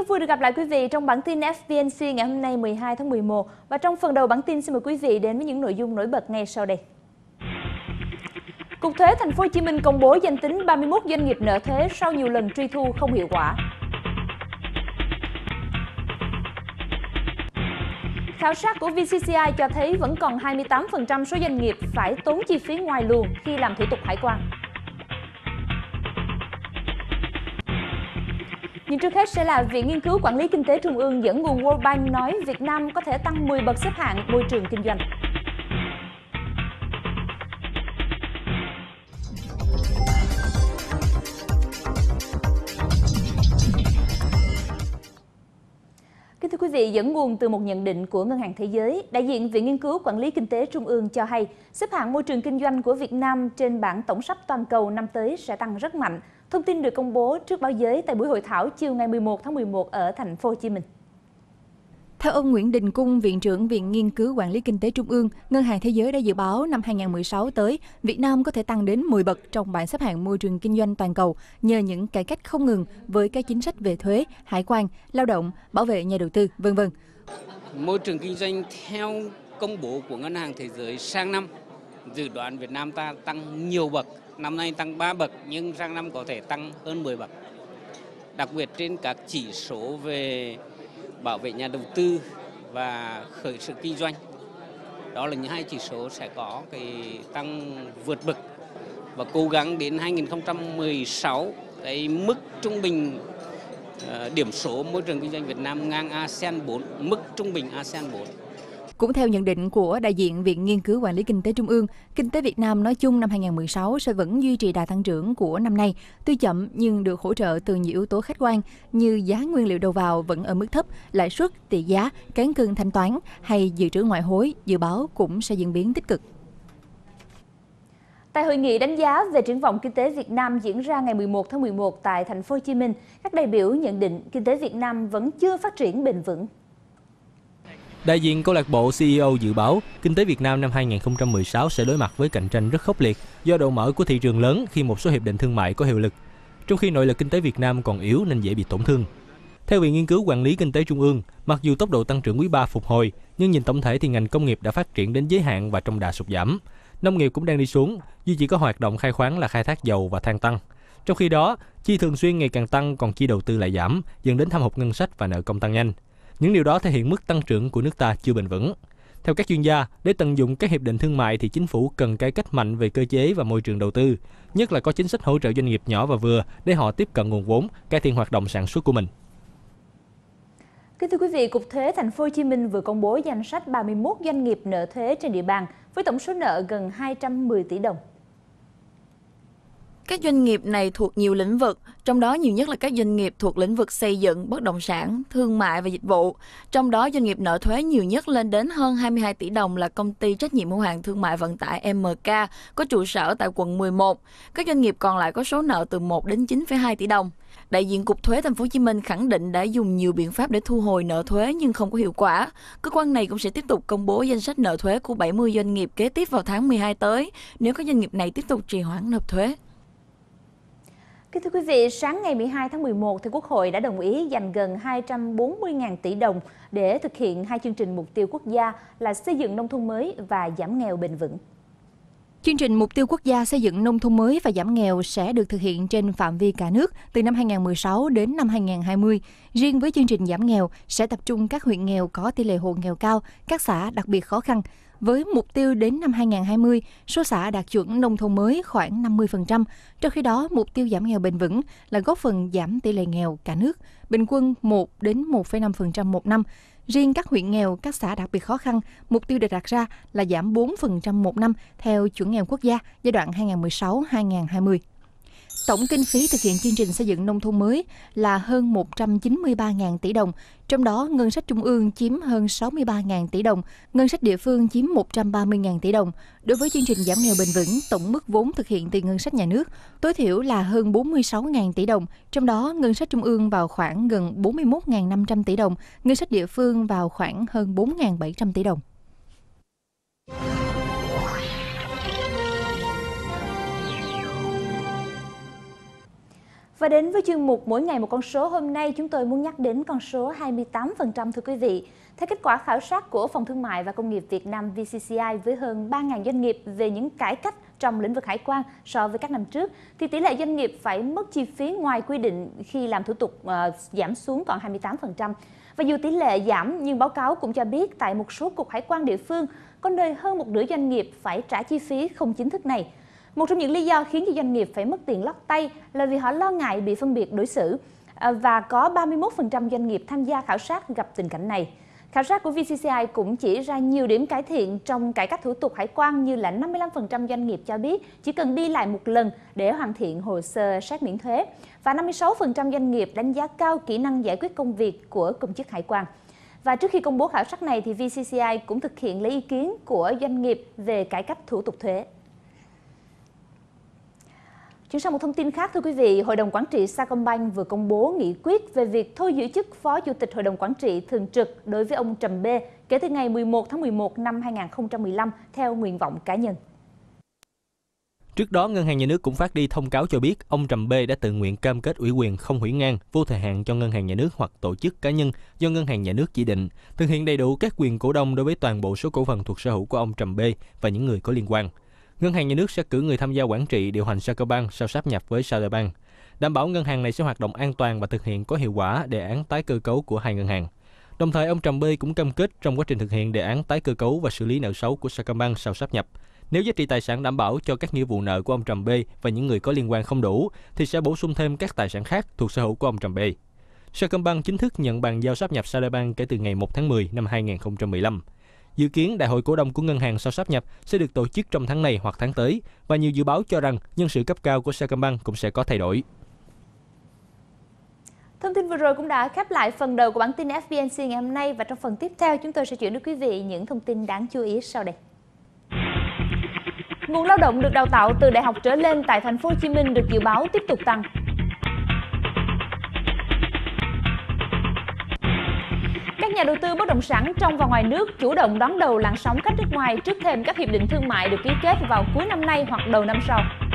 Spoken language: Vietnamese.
Rất vui được gặp lại quý vị trong bản tin FVNC ngày hôm nay 12 tháng 11. Và trong phần đầu bản tin xin mời quý vị đến với những nội dung nổi bật ngay sau đây. Cục thuế Thành phố Hồ Chí Minh công bố danh tính 31 doanh nghiệp nợ thuế sau nhiều lần truy thu không hiệu quả. Khảo sát của VCCI cho thấy vẫn còn 28% số doanh nghiệp phải tốn chi phí ngoài luồng khi làm thủ tục hải quan. Nhưng trước hết sẽ là Viện Nghiên cứu Quản lý Kinh tế Trung ương dẫn nguồn World Bank nói Việt Nam có thể tăng 10 bậc xếp hạng môi trường kinh doanh. vị, dẫn nguồn từ một nhận định của Ngân hàng Thế giới, đại diện Viện Nghiên cứu Quản lý Kinh tế Trung ương cho hay, xếp hạng môi trường kinh doanh của Việt Nam trên bảng tổng sắp toàn cầu năm tới sẽ tăng rất mạnh. Thông tin được công bố trước báo giới tại buổi hội thảo chiều ngày 11 tháng 11 ở thành phố Hồ Chí Minh. Theo ông Nguyễn Đình Cung, Viện trưởng Viện Nghiên cứu Quản lý Kinh tế Trung ương, Ngân hàng Thế giới đã dự báo năm 2016 tới, Việt Nam có thể tăng đến 10 bậc trong bảng xếp hạng môi trường kinh doanh toàn cầu nhờ những cải cách không ngừng với các chính sách về thuế, hải quan, lao động, bảo vệ nhà đầu tư, vân vân. Môi trường kinh doanh theo công bố của Ngân hàng Thế giới sang năm dự đoán Việt Nam ta tăng nhiều bậc, năm nay tăng 3 bậc nhưng sang năm có thể tăng hơn 10 bậc. Đặc biệt trên các chỉ số về bảo vệ nhà đầu tư và khởi sự kinh doanh. Đó là những hai chỉ số sẽ có cái tăng vượt bậc và cố gắng đến 2016 cái mức trung bình ờ, điểm số môi trường kinh doanh Việt Nam ngang ASEAN 4, mức trung bình ASEAN 4. Cũng theo nhận định của đại diện Viện Nghiên cứu Quản lý Kinh tế Trung ương, kinh tế Việt Nam nói chung năm 2016 sẽ vẫn duy trì đà tăng trưởng của năm nay, tuy chậm nhưng được hỗ trợ từ nhiều yếu tố khách quan như giá nguyên liệu đầu vào vẫn ở mức thấp, lãi suất, tỷ giá, cán cân thanh toán hay dự trữ ngoại hối dự báo cũng sẽ diễn biến tích cực. Tại hội nghị đánh giá về triển vọng kinh tế Việt Nam diễn ra ngày 11 tháng 11 tại thành phố Hồ Chí Minh, các đại biểu nhận định kinh tế Việt Nam vẫn chưa phát triển bền vững. Đại diện câu lạc bộ CEO dự báo kinh tế Việt Nam năm 2016 sẽ đối mặt với cạnh tranh rất khốc liệt do độ mở của thị trường lớn khi một số hiệp định thương mại có hiệu lực, trong khi nội lực kinh tế Việt Nam còn yếu nên dễ bị tổn thương. Theo Viện Nghiên cứu Quản lý Kinh tế Trung ương, mặc dù tốc độ tăng trưởng quý 3 phục hồi, nhưng nhìn tổng thể thì ngành công nghiệp đã phát triển đến giới hạn và trong đà sụt giảm. Nông nghiệp cũng đang đi xuống, duy chỉ có hoạt động khai khoáng là khai thác dầu và than tăng. Trong khi đó, chi thường xuyên ngày càng tăng còn chi đầu tư lại giảm, dẫn đến thâm hụt ngân sách và nợ công tăng nhanh. Những điều đó thể hiện mức tăng trưởng của nước ta chưa bền vững. Theo các chuyên gia, để tận dụng các hiệp định thương mại thì chính phủ cần cải cách mạnh về cơ chế và môi trường đầu tư, nhất là có chính sách hỗ trợ doanh nghiệp nhỏ và vừa để họ tiếp cận nguồn vốn, cải thiện hoạt động sản xuất của mình. Kính thưa quý vị, Cục Thuế Thành phố Hồ Chí Minh vừa công bố danh sách 31 doanh nghiệp nợ thuế trên địa bàn với tổng số nợ gần 210 tỷ đồng. Các doanh nghiệp này thuộc nhiều lĩnh vực, trong đó nhiều nhất là các doanh nghiệp thuộc lĩnh vực xây dựng, bất động sản, thương mại và dịch vụ. Trong đó doanh nghiệp nợ thuế nhiều nhất lên đến hơn 22 tỷ đồng là công ty trách nhiệm hữu hạn thương mại vận tải MK có trụ sở tại quận 11. Các doanh nghiệp còn lại có số nợ từ 1 đến 9,2 tỷ đồng. Đại diện Cục Thuế Thành phố Hồ Chí Minh khẳng định đã dùng nhiều biện pháp để thu hồi nợ thuế nhưng không có hiệu quả. Cơ quan này cũng sẽ tiếp tục công bố danh sách nợ thuế của 70 doanh nghiệp kế tiếp vào tháng 12 tới nếu các doanh nghiệp này tiếp tục trì hoãn nộp thuế. Kính thưa quý vị, sáng ngày 12 tháng 11, thì Quốc hội đã đồng ý dành gần 240.000 tỷ đồng để thực hiện hai chương trình mục tiêu quốc gia là xây dựng nông thôn mới và giảm nghèo bền vững. Chương trình Mục tiêu Quốc gia xây dựng nông thôn mới và giảm nghèo sẽ được thực hiện trên phạm vi cả nước từ năm 2016 đến năm 2020. Riêng với chương trình giảm nghèo sẽ tập trung các huyện nghèo có tỷ lệ hộ nghèo cao, các xã đặc biệt khó khăn, với mục tiêu đến năm 2020, số xã đạt chuẩn nông thôn mới khoảng 50%, trong khi đó mục tiêu giảm nghèo bền vững là góp phần giảm tỷ lệ nghèo cả nước, bình quân 1 đến 1,5% một năm. Riêng các huyện nghèo, các xã đặc biệt khó khăn, mục tiêu được đặt ra là giảm 4% một năm theo chuẩn nghèo quốc gia giai đoạn 2016-2020. Tổng kinh phí thực hiện chương trình xây dựng nông thôn mới là hơn 193.000 tỷ đồng, trong đó ngân sách trung ương chiếm hơn 63.000 tỷ đồng, ngân sách địa phương chiếm 130.000 tỷ đồng. Đối với chương trình giảm nghèo bền vững, tổng mức vốn thực hiện từ ngân sách nhà nước tối thiểu là hơn 46.000 tỷ đồng, trong đó ngân sách trung ương vào khoảng gần 41.500 tỷ đồng, ngân sách địa phương vào khoảng hơn 4.700 tỷ đồng. Và đến với chuyên mục Mỗi ngày một con số hôm nay, chúng tôi muốn nhắc đến con số 28% thưa quý vị. Theo kết quả khảo sát của Phòng Thương mại và Công nghiệp Việt Nam VCCI với hơn 3.000 doanh nghiệp về những cải cách trong lĩnh vực hải quan so với các năm trước, thì tỷ lệ doanh nghiệp phải mất chi phí ngoài quy định khi làm thủ tục uh, giảm xuống còn 28%. Và dù tỷ lệ giảm nhưng báo cáo cũng cho biết tại một số cục hải quan địa phương có nơi hơn một nửa doanh nghiệp phải trả chi phí không chính thức này. Một trong những lý do khiến cho doanh nghiệp phải mất tiền lót tay là vì họ lo ngại bị phân biệt đối xử à, và có 31% doanh nghiệp tham gia khảo sát gặp tình cảnh này. Khảo sát của VCCI cũng chỉ ra nhiều điểm cải thiện trong cải cách thủ tục hải quan như là 55% doanh nghiệp cho biết chỉ cần đi lại một lần để hoàn thiện hồ sơ xét miễn thuế và 56% doanh nghiệp đánh giá cao kỹ năng giải quyết công việc của công chức hải quan. Và trước khi công bố khảo sát này thì VCCI cũng thực hiện lấy ý kiến của doanh nghiệp về cải cách thủ tục thuế. Chuyển sang một thông tin khác, thưa quý vị, Hội đồng Quản trị Sacombank vừa công bố nghị quyết về việc thôi giữ chức Phó Chủ tịch Hội đồng Quản trị thường trực đối với ông Trầm B kể từ ngày 11 tháng 11 năm 2015 theo nguyện vọng cá nhân. Trước đó, Ngân hàng Nhà nước cũng phát đi thông cáo cho biết ông Trầm B đã tự nguyện cam kết ủy quyền không hủy ngang, vô thời hạn cho Ngân hàng Nhà nước hoặc tổ chức cá nhân do Ngân hàng Nhà nước chỉ định, thực hiện đầy đủ các quyền cổ đông đối với toàn bộ số cổ phần thuộc sở hữu của ông Trầm B và những người có liên quan. Ngân hàng nhà nước sẽ cử người tham gia quản trị điều hành Sacombank sau sáp nhập với Sacombank, đảm bảo ngân hàng này sẽ hoạt động an toàn và thực hiện có hiệu quả đề án tái cơ cấu của hai ngân hàng. Đồng thời, ông Trầm Bê cũng cam kết trong quá trình thực hiện đề án tái cơ cấu và xử lý nợ xấu của Sacombank sau sáp nhập, nếu giá trị tài sản đảm bảo cho các nghĩa vụ nợ của ông Trầm B và những người có liên quan không đủ, thì sẽ bổ sung thêm các tài sản khác thuộc sở hữu của ông Trầm B. Sacombank chính thức nhận bàn giao sáp nhập Sacombank kể từ ngày 1 tháng 10 năm 2015. Dự kiến đại hội cổ đông của ngân hàng sau sáp nhập sẽ được tổ chức trong tháng này hoặc tháng tới và nhiều dự báo cho rằng nhân sự cấp cao của Sacombank cũng sẽ có thay đổi. Thông tin vừa rồi cũng đã khép lại phần đầu của bản tin FBNC ngày hôm nay và trong phần tiếp theo chúng tôi sẽ chuyển đến quý vị những thông tin đáng chú ý sau đây. Nguồn lao động được đào tạo từ đại học trở lên tại thành phố Hồ Chí Minh được dự báo tiếp tục tăng. nhà đầu tư bất động sản trong và ngoài nước chủ động đón đầu làn sóng khách nước ngoài trước thêm các hiệp định thương mại được ký kết vào cuối năm nay hoặc đầu năm sau.